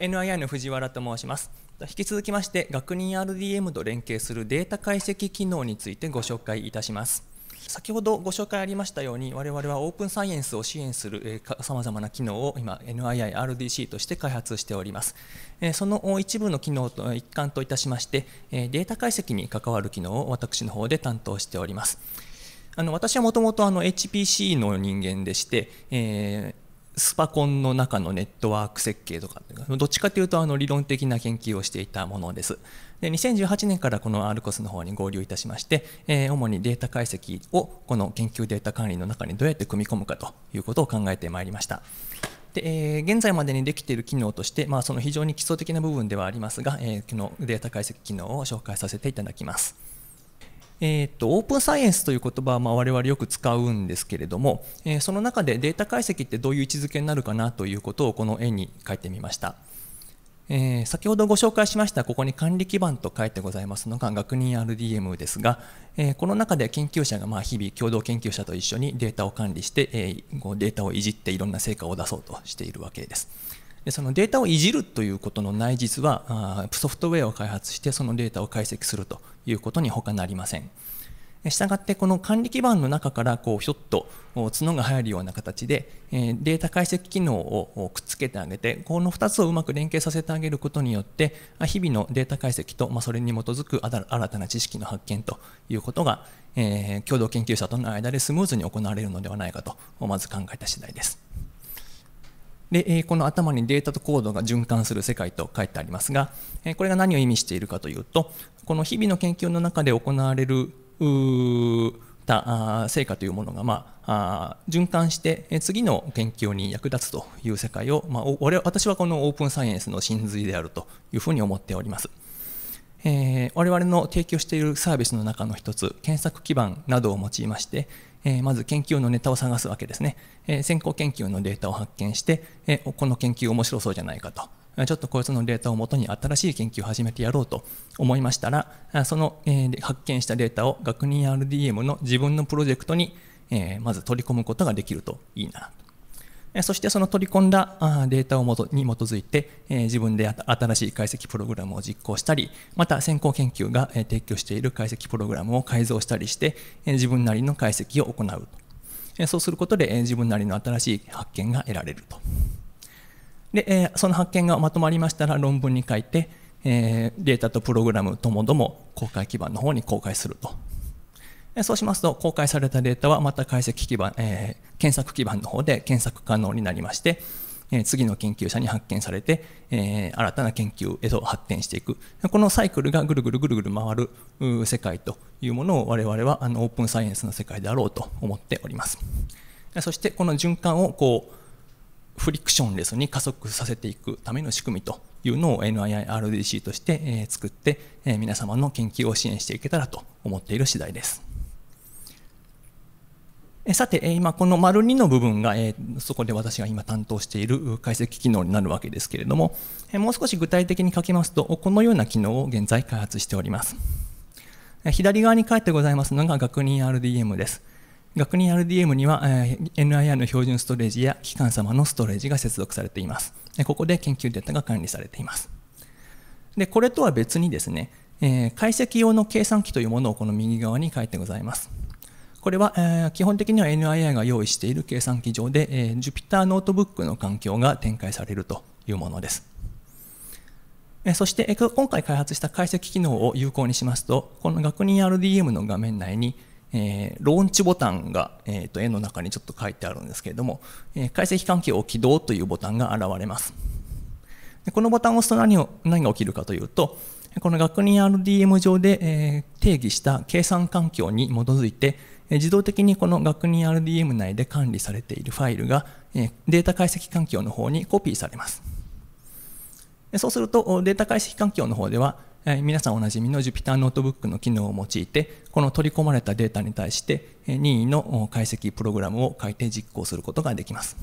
NII の藤原と申します引き続きまして学人 RDM と連携するデータ解析機能についてご紹介いたします先ほどご紹介ありましたように我々はオープンサイエンスを支援するさまざまな機能を今 NIIRDC として開発しておりますその一部の機能と一環といたしましてデータ解析に関わる機能を私の方で担当しておりますあの私はもともと HPC の人間でして、えースパコンの中のネットワーク設計とかどっちかというとあの理論的な研究をしていたものですで2018年からこの RCOS の方に合流いたしまして、えー、主にデータ解析をこの研究データ管理の中にどうやって組み込むかということを考えてまいりましたで、えー、現在までにできている機能として、まあ、その非常に基礎的な部分ではありますが、えー、このデータ解析機能を紹介させていただきますえーとオープンサイエンスという言葉はまあ我々よく使うんですけれども、えー、その中でデータ解析ってどういう位置づけになるかなということをこの絵に書いてみました、えー、先ほどご紹介しましたここに管理基盤と書いてございますのが学人 RDM ですが、えー、この中で研究者がまあ日々共同研究者と一緒にデータを管理して、えー、データをいじっていろんな成果を出そうとしているわけですでそのデータをいじるということの内実はソフトウェアを開発してそのデータを解析するということに他なりません。したがってこの管理基盤の中からこうひょっと角が入るような形でデータ解析機能をくっつけてあげてこの2つをうまく連携させてあげることによって日々のデータ解析とそれに基づく新たな知識の発見ということが共同研究者との間でスムーズに行われるのではないかとまず考えた次第です。で、えこの頭にデータとコードが循環する世界と書いてありますが、えこれが何を意味しているかというとこの日々の研究の中で行われるた成果というものが、まあ、循環して次の研究に役立つという世界を、まあ、私はこのオープンサイエンスの真髄であるというふうに思っております。えー、我々の提供しているサービスの中の一つ検索基盤などを用いましてえまず研究のネタを探すわけですね、え先行研究のデータを発見して、えこの研究面白そうじゃないかとちょっとこいつのデータをもとに新しい研究を始めてやろうと思いましたらその発見したデータを学認 RDM の自分のプロジェクトにまず取り込むことができるといいなとそしてその取り込んだデータをもとに基づいて自分で新しい解析プログラムを実行したりまた先行研究が提供している解析プログラムを改造したりして自分なりの解析を行うとそうすることで自分なりの新しい発見が得られるとでその発見がまとまりましたら論文に書いてデータとプログラムともども公開基盤の方に公開するとそうしますと、公開されたデータはまた解析基盤、えー、検索基盤の方で検索可能になりまして、えー、次の研究者に発見されて、えー、新たな研究へと発展していく。このサイクルがぐるぐるぐるぐる回る世界というものを我々はあのオープンサイエンスの世界であろうと思っております。そしてこの循環をこうフリクションレスに加速させていくための仕組みというのを NIIRDC として作って皆様の研究を支援していけたらと思っている次第です。えさて、今この丸2の部分が、えそこで私が今担当している解析機能になるわけですけれども、えもう少し具体的に書きますとこのような機能を現在開発しております左側に書いてございますのが学人 RDM です学人 RDM には NIR の標準ストレージや機関様のストレージが接続されていますここで研究データが管理されていますでこれとは別にですね解析用の計算機というものをこの右側に書いてございますこれは、えー、基本的には NII が用意している計算機上で、えー、Jupyter ノートブックの環境が展開されるというものです。えー、そして、えー、今回開発した解析機能を有効にしますと、この学人 RDM の画面内に、えー、ローンチボタンが、えー、と絵の中にちょっと書いてあるんですけれども、えー、解析環境を起動というボタンが現れます。でこのボタンを押すと何を何が起きるかというと、この学人 RDM 上で、えー、定義した計算環境に基づいて、自動的にこの学人 RDM 内で管理されているファイルがデータ解析環境の方にコピーされます。そうするとデータ解析環境の方では皆さんおなじみの Jupyter ノートブックの機能を用いてこの取り込まれたデータに対して任意の解析プログラムを書いて実行することができます。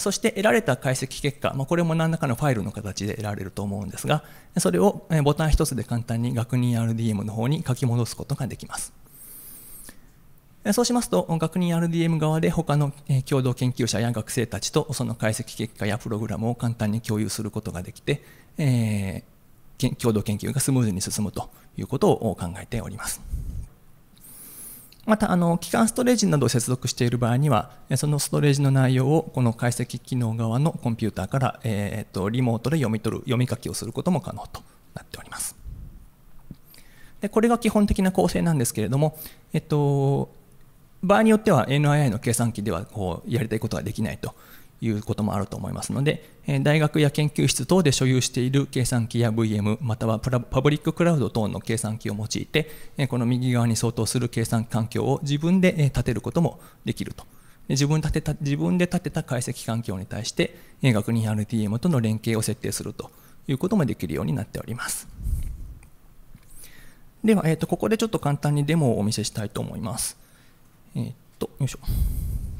そして得られた解析結果、まあ、これも何らかのファイルの形で得られると思うんですが、それをボタン1つで簡単に学人 RDM の方に書き戻すことができます。そうしますと、学認 RDM 側で他の共同研究者や学生たちとその解析結果やプログラムを簡単に共有することができて、えー、共同研究がスムーズに進むということを考えております。またあの機関ストレージなどを接続している場合にはそのストレージの内容をこの解析機能側のコンピューターから、えー、とリモートで読み取る読み書きをすることも可能となっておりますでこれが基本的な構成なんですけれども、えっと、場合によっては NII の計算機ではこうやりたいことはできないということもあると思いますので、大学や研究室等で所有している計算機や VM、またはパブリッククラウド等の計算機を用いて、この右側に相当する計算環境を自分で立てることもできると。自分立てた自分で立てた解析環境に対して、学人 RTM との連携を設定するということもできるようになっております。では、えー、とここでちょっと簡単にデモをお見せしたいと思います。えー、っと、よいしょ。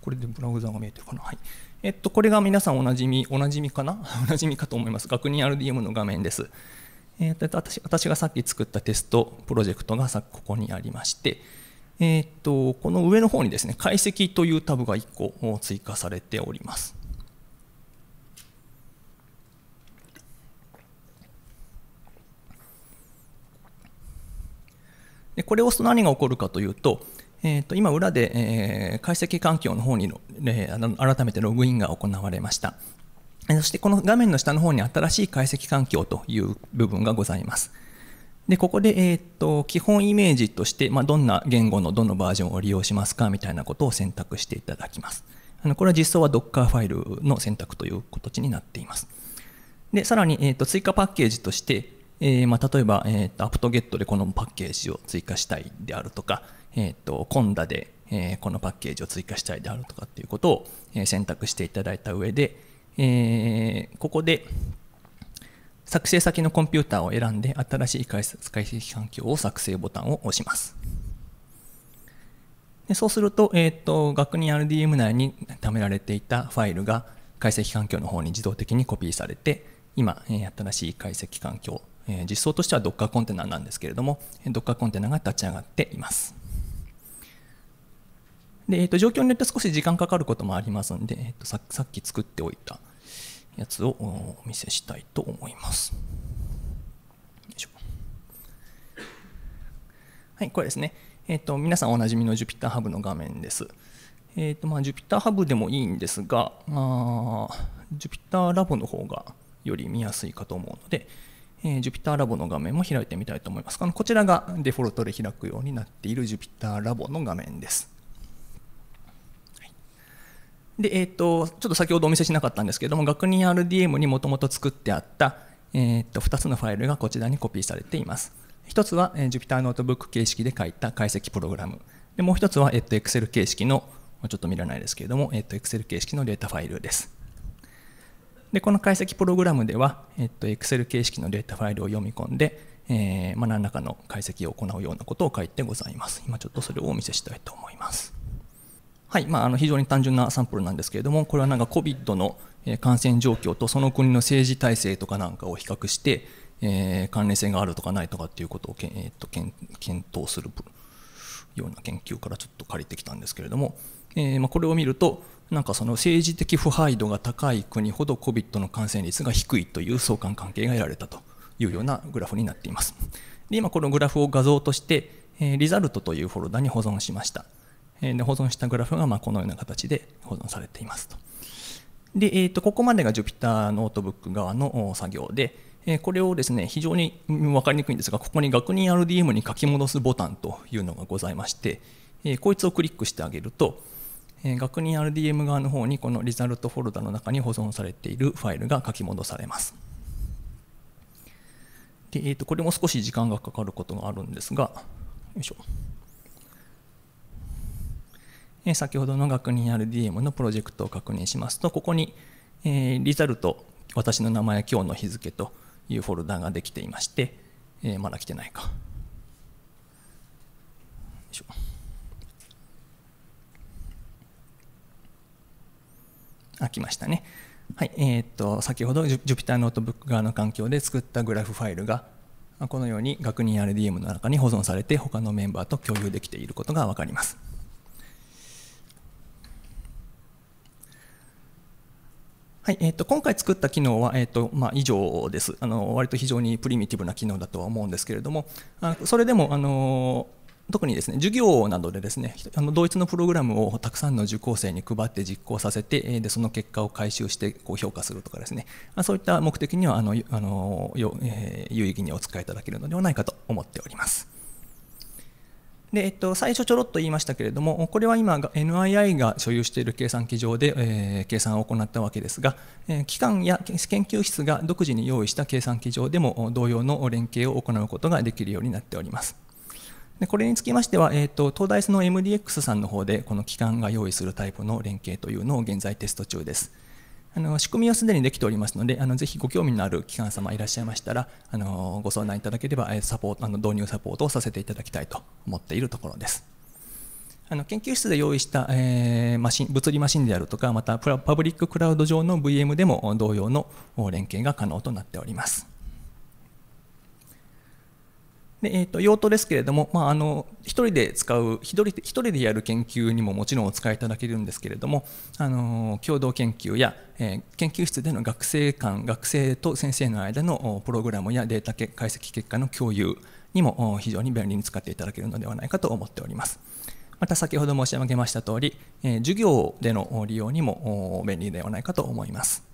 これでブラウザが見えてるかな。はい。えっと、これが皆さんおなじみ、おなじみかな おなじみかと思います。学人 RDM の画面です。えっと、私私がさっき作ったテストプロジェクトがさここにありまして、えっと、この上の方にですね、解析というタブが1個追加されております。でこれを押すと何が起こるかというと、えーと、今、裏で、えー、解析環境の方に、えー、改めてログインが行われました。そしてこの画面の下の方に新しい解析環境という部分がございます。でここで、えーと、基本イメージとして、まあ、どんな言語のどのバージョンを利用しますかみたいなことを選択していただきます。あのこれは実装は Docker ファイルの選択という形になっています。でさらに、えーと、追加パッケージとして、えーまあ、例えば、えーと apt-get でこのパッケージを追加したいであるとか、えっ、ー、と、コンダで、えー、このパッケージを追加したいであるとかっていうことを、え選択していただいた上で、えここで、作成先のコンピューターを選んで、新しい解析環境を作成ボタンを押します。でそうすると、えっ、ー、と、学年 RDM 内に貯められていたファイルが解析環境の方に自動的にコピーされて、今、えー、新しい解析環境、え実装としては Docker コンテナなんですけれども、Docker コンテナが立ち上がっています。で、えっと、状況によって少し時間かかることもありますんで、えっと、さっき作っておいたやつをお見せしたいと思います。はい、これですね。えっ、と、皆さんおなじみの Jupyter Hub の画面です。えっ、と、まあ、Jupyter Hub でもいいんですが、あ、Jupyter Lab の方がより見やすいかと思うので、えー、Jupyter Lab の画面も開いてみたいと思います。あのこちらがデフォルトで開くようになっている Jupyter Lab の画面です。で、えっ、ー、と、ちょっと先ほどお見せしなかったんですけれども、学人 RDM にもともと作ってあった、えっ、ー、と、2つのファイルがこちらにコピーされています。1つは、えー、Jupyter ノートブック形式で書いた解析プログラム。で、もう1つは、えっ、ー、と、Excel 形式の、ちょっと見らないですけれども、えっ、と、Excel 形式のデータファイルです。で、この解析プログラムでは、えっ、と、Excel 形式のデータファイルを読み込んで、えーまあ、何らかの解析を行うようなことを書いてございます。今ちょっとそれをお見せしたいと思います。はい、まあ、あの非常に単純なサンプルなんですけれどもこれはなんか COVID の感染状況とその国の政治体制とかなんかを比較して、えー、関連性があるとかないとかっていうことをけ、えーと、検討するような研究からちょっと借りてきたんですけれども、えー、まあ、これを見るとなんかその政治的腐敗度が高い国ほど COVID の感染率が低いという相関関係が得られたというようなグラフになっています。で今このグラフを画像として、えー、リザルトというフォルダに保存しました。えー、保存したグラフがまあこのような形で保存されていますと。で、えー、とここまでが Jupyter ノートブック側の作業で、えー、これをですね非常に分かりにくいんですがここに学人 RDM に書き戻すボタンというのがございまして、えー、こいつをクリックしてあげると、えー、学人 RDM 側の方にこのリザルトフォルダの中に保存されているファイルが書き戻されます。でえー、とこれも少し時間がかかることがあるんですがよいしょ。え先ほどの学人ある DM のプロジェクトを確認しますとここに、えリザルト私の名前今日の日付というフォルダができていまして、えまだ来てないか。あきましたね。はいえー、っと先ほど Jupyter ノートブック側の環境で作ったグラフファイルがこのように学人 RDM の中に保存されて他のメンバーと共有できていることが分かります。はいえーと、今回作った機能は、えーとまあ、以上ですあの割と非常にプリミティブな機能だとは思うんですけれどもあそれでもあの特にですね授業などでですねあの同一のプログラムをたくさんの受講生に配って実行させてでその結果を回収してこう評価するとかですねそういった目的にはあのあの、えー、有意義にお使いいただけるのではないかと思っております。で、えっと、最初ちょろっと言いましたけれども、これは今、NII が所有している計算機上で、えー、計算を行ったわけですが、えー、機関や研究室が独自に用意した計算機上でも同様の連携を行うことができるようになっております。でこれにつきましては、えーと、東大の MDX さんの方でこの機関が用意するタイプの連携というのを現在テスト中です。あの仕組みはすでにできておりますのであのぜひご興味のある機関様いらっしゃいましたらあのご相談いただければサポートあの導入サポートをさせていただきたいと思っているところです。あの研究室で用意した、えー、マシン物理マシンであるとかまたパブリッククラウド上の VM でも同様の連携が可能となっております。で、えーと、用途ですけれども、まあ、あの1人で使う1人 ,1 人でやる研究にももちろんお使いいただけるんですけれどもあの共同研究や、えー、研究室での学生間学生と先生の間のプログラムやデータ解析結果の共有にも非常に便利に使っていただけるのではないかと思っております。また先ほど申し上げました通り、えー、授業での利用にも便利ではないかと思います。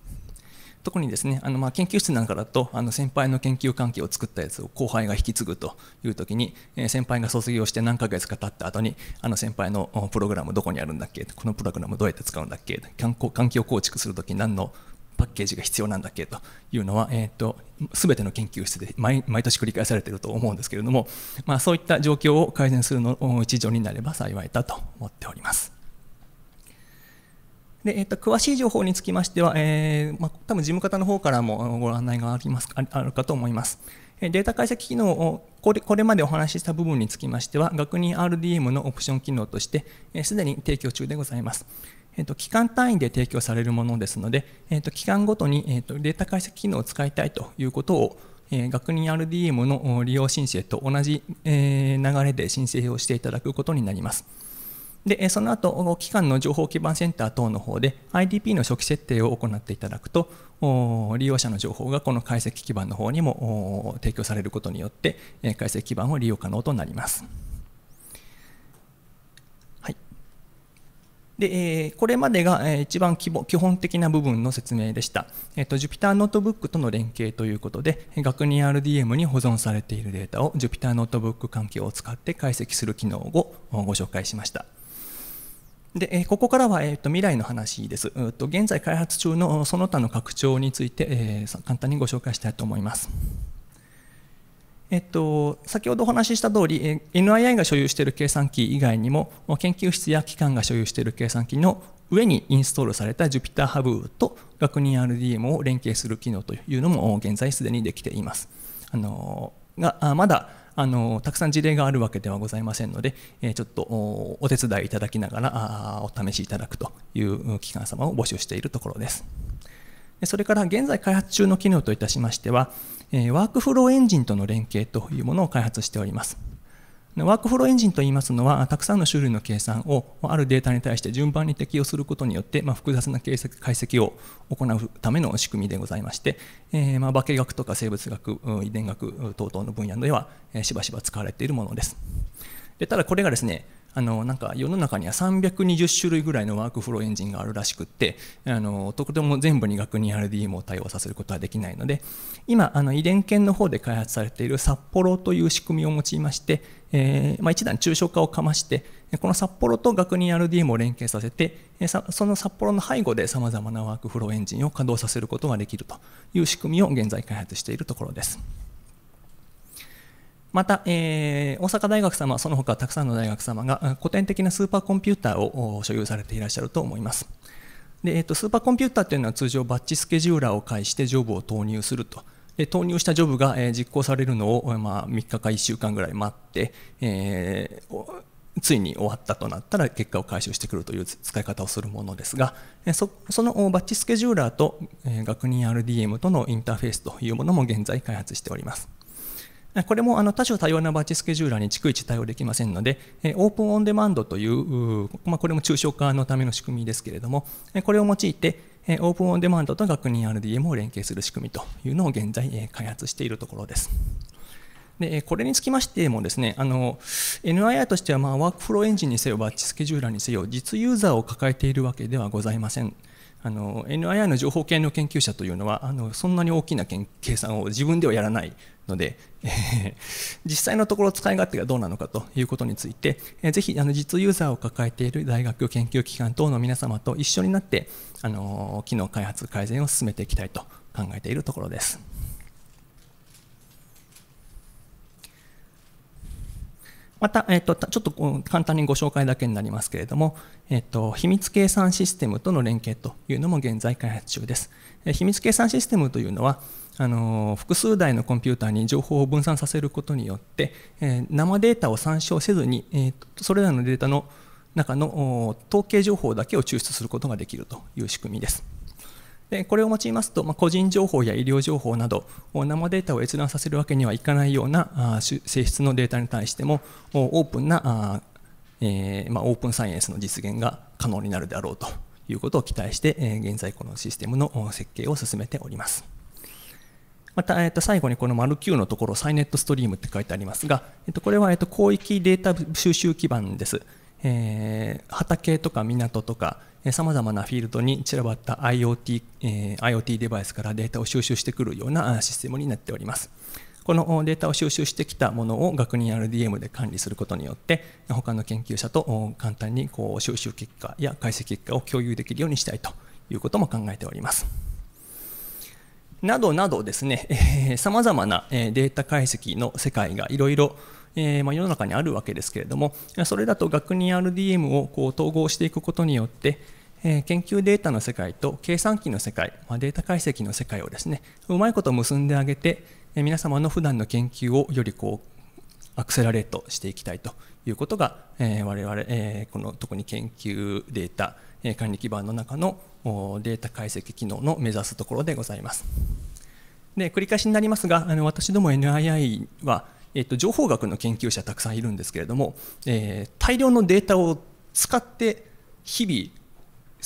特にですねあのまあ研究室なんかだとあの先輩の研究関係を作ったやつを後輩が引き継ぐという時に、え先輩が卒業して何ヶ月か経った後にあの先輩のプログラムどこにあるんだっけこのプログラムどうやって使うんだっけ環境構築する時に何のパッケージが必要なんだっけというのは、えーと、全ての研究室で毎年繰り返されていると思うんですけれども、まあ、そういった状況を改善するのを一助になれば幸いだと思っております。で、えっと、詳しい情報につきましては、えー、まあ、多分事務方の方からもご案内がありますあるかと思います。データ解析機能をこれこれまでお話しした部分につきましては、学認 RDM のオプション機能として、す、で、に提供中でございます。えっと、期間単位で提供されるものですので、えっと、期間ごとに、えっと、データ解析機能を使いたいということを、え学認 RDM の利用申請と同じ、え流れで申請をしていただくことになります。でその後機関の情報基盤センター等の方で IDP の初期設定を行っていただくと利用者の情報がこの解析基盤の方にも提供されることによって解析基盤を利用可能となります。はい、でえこれまでが一番基本的な部分の説明でした、えっと Jupyter ノートブックとの連携ということで学人 RDM に保存されているデータを Jupyter ノートブック環境を使って解析する機能をご紹介しました。で、えここからは、えーと、未来の話です、えと。現在開発中のその他の拡張について、えー、簡単にご紹介したいと思います。えっと、先ほどお話しした通り NII が所有している計算機以外にも研究室や機関が所有している計算機の上にインストールされた JupyterHub と学人 RDM を連携する機能というのも現在すでにできています。あのがまだあのたくさん事例があるわけではございませんので、えちょっとお手伝いいただきながらあお試しいただくという機関様を募集しているところです。それから現在開発中の機能といたしましては、ワークフローエンジンとの連携というものを開発しております。ワークフローエンジンといいますのは、たくさんの種類の計算をあるデータに対して順番に適用することによって、まあ、複雑な解析を行うための仕組みでございまして、えー、まあ化学とか生物学、遺伝学等々の分野では、しばしば使われているものです。でただこれがですね、あのなんか世の中には320種類ぐらいのワークフローエンジンがあるらしくってあのとても全部に学に RDM を対応させることはできないので今あの遺伝研の方で開発されている札幌という仕組みを用いまして、えー、まあ、一段抽象化をかましてこの札幌と学に RDM を連携させてその札幌の背後でさまざまなワークフローエンジンを稼働させることができるという仕組みを現在開発しているところです。また、えー、大阪大学様、その他たくさんの大学様が古典的なスーパーコンピューターを所有されていらっしゃると思います。でえーと、スーパーコンピューターというのは通常バッチスケジューラーを介してジョブを投入すると。で投入したジョブが、えー、実行されるのを、まあ、3日か1週間ぐらい待って、えー、ついに終わったとなったら結果を回収してくるという使い方をするものですがそのバッチスケジューラーと学人 RDM とのインターフェースというものも現在開発しておりますこれもあの多種多様なバッチスケジューラーに逐一対応できませんので、オープンオンデマンドという、まあ、これも抽象化のための仕組みですけれども、これを用いて、オープンオンデマンドと学人 RDM を連携する仕組みというのを現在開発しているところです。でこれにつきましてもですねあの NII としてはまあワークフローエンジンにせよバッチスケジューラーにせよ実ユーザーを抱えているわけではございません。NII の情報系の研究者というのはあのそんなに大きな計算を自分ではやらないので、えー、実際のところ使い勝手がどうなのかということについて、えー、ぜひあの実ユーザーを抱えている大学研究機関等の皆様と一緒になって、あの機能開発改善を進めていきたいと考えているところです。また、えっと、ちょっと簡単にご紹介だけになりますけれども、えっと、秘密計算システムとの連携というのも現在開発中です。秘密計算システムというのは、あの複数台のコンピューターに情報を分散させることによって、え生データを参照せずに、えー、それらのデータの中の統計情報だけを抽出することができるという仕組みです。でこれを用いますと、まあ、個人情報や医療情報など生データを閲覧させるわけにはいかないような性質のデータに対してもオープンなえーまあ、オープンサイエンスの実現が可能になるであろうということを期待して、えー、現在このシステムの設計を進めております。また、えー、と最後にこの○ Q のところ、サイネットストリームって書いてありますが、えー、とこれは、えー、と広域データ収集基盤です。えー、畑とか港とか、さまざまなフィールドに散らばった IoT,、えー、IoT デバイスからデータを収集してくるようなシステムになっております。このデータを収集してきたものを学認 RDM で管理することによって他の研究者と簡単にこう収集結果や解析結果を共有できるようにしたいということも考えております。などなどですね、さまざまなデータ解析の世界がいろいろえー、ま世の中にあるわけですけれどもそれだと学に RDM をこう統合していくことによって研究データの世界と計算機の世界、まデータ解析の世界をですねうまいこと結んであげて皆様の普段の研究をよりこうアクセラレートしていきたいということが、え我々、えこの特に研究データ、え管理基盤の中のデータ解析機能の目指すところでございます。で繰り返しになりますがあの私ども NII はえっと、情報学の研究者たくさんいるんですけれども、えー、大量のデータを使って日々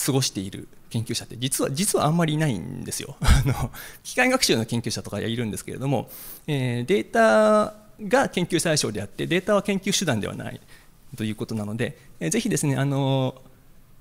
過ごしている研究者って実は実はあんまりいないんですよ。あの機械学習の研究者とかいるんですけれども、えー、データが研究対象であってデータは研究手段ではないということなので、えー、ぜひですねあの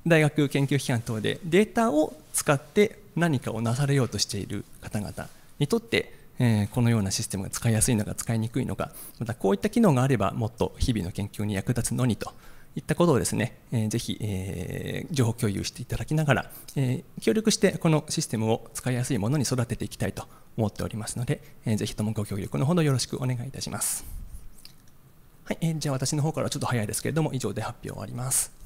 大学研究機関等でデータを使って何かをなされようとしている方々にとってえこのようなシステムが使いやすいのか使いにくいのかまたこういった機能があればもっと日々の研究に役立つのにといったことをですね、えー、ぜひ、え情報共有していただきながら、え協力してこのシステムを使いやすいものに育てていきたいと思っておりますので、えー、ぜひともご協力のほどよろしくお願いいたします。はい、えじゃあ私の方からちょっと早いですけれども以上で発表を終わります。